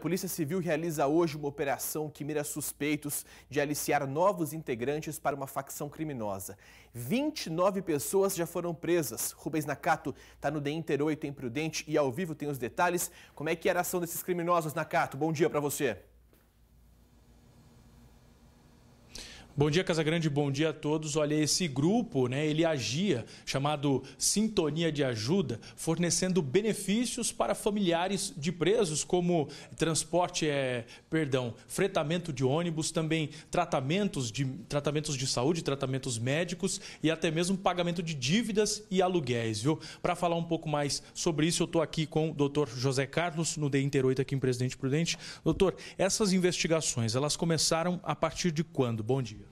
Polícia Civil realiza hoje uma operação que mira suspeitos de aliciar novos integrantes para uma facção criminosa. 29 pessoas já foram presas. Rubens Nakato está no The Inter 8 em Prudente e ao vivo tem os detalhes. Como é que era a ação desses criminosos, Nakato? Bom dia para você. Bom dia, Casagrande, bom dia a todos. Olha, esse grupo, né, ele agia, chamado Sintonia de Ajuda, fornecendo benefícios para familiares de presos, como transporte, é, perdão, fretamento de ônibus, também tratamentos de, tratamentos de saúde, tratamentos médicos e até mesmo pagamento de dívidas e aluguéis, viu? Para falar um pouco mais sobre isso, eu estou aqui com o doutor José Carlos, no DE Inter 8, aqui em Presidente Prudente. Doutor, essas investigações, elas começaram a partir de quando? Bom dia.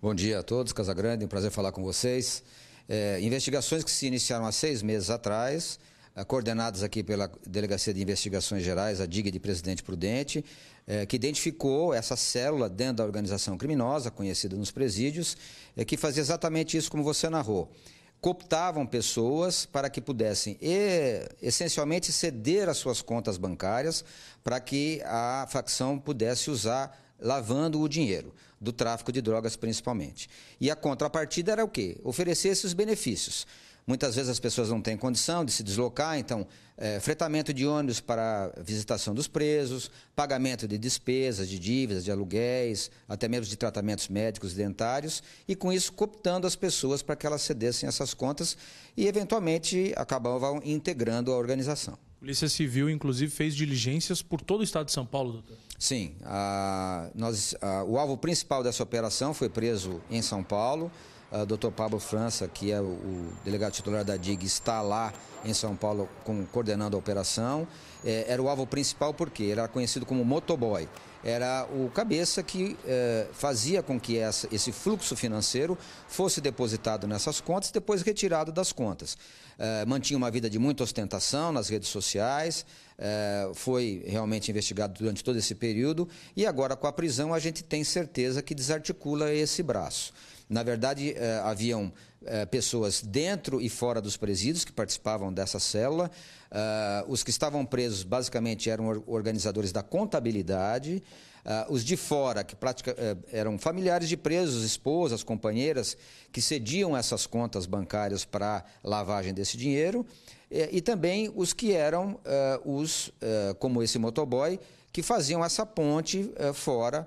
Bom dia a todos, Casagrande, um prazer falar com vocês. É, investigações que se iniciaram há seis meses atrás, é, coordenadas aqui pela Delegacia de Investigações Gerais, a DIG de Presidente Prudente, é, que identificou essa célula dentro da organização criminosa, conhecida nos presídios, é, que fazia exatamente isso como você narrou. Cooptavam pessoas para que pudessem e, essencialmente ceder as suas contas bancárias para que a facção pudesse usar lavando o dinheiro, do tráfico de drogas principalmente. E a contrapartida era o quê? Oferecer esses benefícios. Muitas vezes as pessoas não têm condição de se deslocar, então, é, fretamento de ônibus para visitação dos presos, pagamento de despesas, de dívidas, de aluguéis, até mesmo de tratamentos médicos e dentários, e com isso cooptando as pessoas para que elas cedessem essas contas e, eventualmente, acabavam integrando a organização. Polícia Civil, inclusive, fez diligências por todo o estado de São Paulo, doutor? Sim. A, nós, a, o alvo principal dessa operação foi preso em São Paulo o ah, Dr. Pablo França, que é o, delegado titular da DIG, está lá em São Paulo com, coordenando a operação. É, era o alvo principal porque era conhecido como motoboy. Era o cabeça que é, fazia com que essa, esse fluxo financeiro fosse depositado nessas contas e depois retirado das contas. É, mantinha uma vida de muita ostentação nas redes sociais, é, foi realmente investigado durante todo esse período e agora com a prisão a gente tem certeza que desarticula esse braço. Na verdade, eh, haviam eh, pessoas dentro e fora dos presídios que participavam dessa célula. Uh, eh, os que estavam presos, basicamente, eram organizadores da contabilidade. Uh, os de fora, que pratica, eh, eram familiares de presos, esposas, companheiras, que cediam essas contas bancárias para lavagem desse dinheiro, e, e também os que eram uh, os, uh, como esse motoboy, que faziam essa ponte fora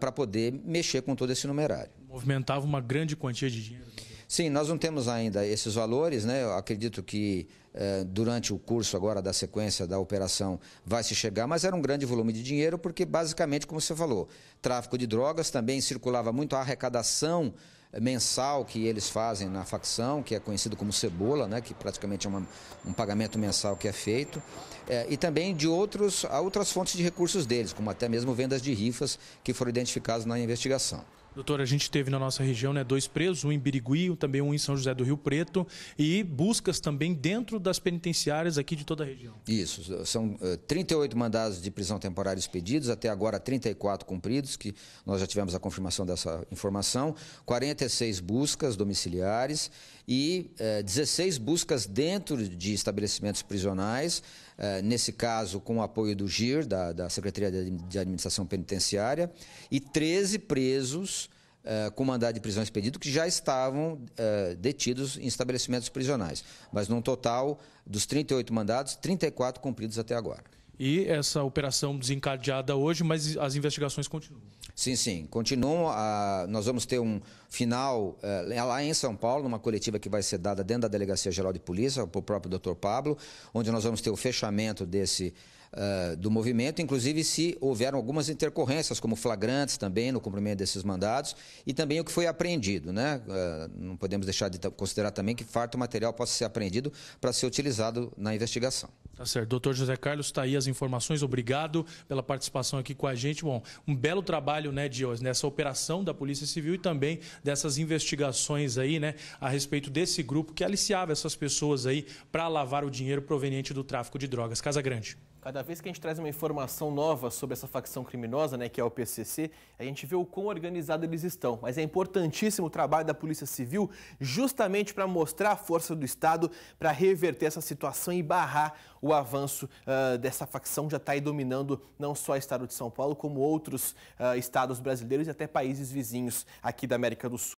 para poder mexer com todo esse numerário movimentava uma grande quantia de dinheiro. Sim, nós não temos ainda esses valores, né? Eu acredito que eh, durante o curso agora da sequência da operação vai se chegar, mas era um grande volume de dinheiro, porque basicamente, como você falou, tráfico de drogas também circulava muito a arrecadação mensal que eles fazem na facção, que é conhecido como cebola, né, que praticamente é uma, um pagamento mensal que é feito, é, e também de outros, outras fontes de recursos deles, como até mesmo vendas de rifas que foram identificadas na investigação. Doutor, a gente teve na nossa região né, dois presos, um em Birigui, também um em São José do Rio Preto, e buscas também dentro das penitenciárias aqui de toda a região. Isso, são uh, eh, 38 mandados de prisão temporária expedidos, até agora 34 cumpridos, que nós já tivemos a confirmação dessa informação, 46 buscas domiciliares e uh, eh, 16 buscas dentro de estabelecimentos prisionais, eh, nesse caso com o apoio do GIR, da, da Secretaria de Administração Penitenciária, e 13 presos eh, com mandado de prisão expedido que já estavam eh, detidos em estabelecimentos prisionais. Mas, num total dos 38 mandados, 34 cumpridos até agora e essa operação desencadeada hoje, mas as investigações continuam. Sim, sim, continuam. Ah, nós vamos ter um final eh, lá em São Paulo, numa coletiva que vai ser dada dentro da Delegacia Geral de Polícia, para o próprio doutor Pablo, onde nós vamos ter o fechamento desse ah, do movimento, inclusive se houveram algumas intercorrências, como flagrantes também no cumprimento desses mandados, e também o que foi apreendido. Né? Uh, não podemos deixar de considerar também que farto material possa ser apreendido para ser utilizado na investigação. Tá certo. Doutor José Carlos, está aí as informações. Obrigado pela participação aqui com a gente. Bom, um belo trabalho, né, de, nessa operação da Polícia Civil e também dessas investigações aí, né, a respeito desse grupo que aliciava essas pessoas aí para lavar o dinheiro proveniente do tráfico de drogas. Casa Grande. Cada vez que a gente traz uma informação nova sobre essa facção criminosa, né, que é o PCC, a gente vê o quão organizado eles estão. Mas é importantíssimo o trabalho da Polícia Civil justamente para mostrar a força do Estado para reverter essa situação e barrar o avanço uh, dessa facção já está aí dominando não só o estado de São Paulo, como outros uh, estados brasileiros e até países vizinhos aqui da América do Sul.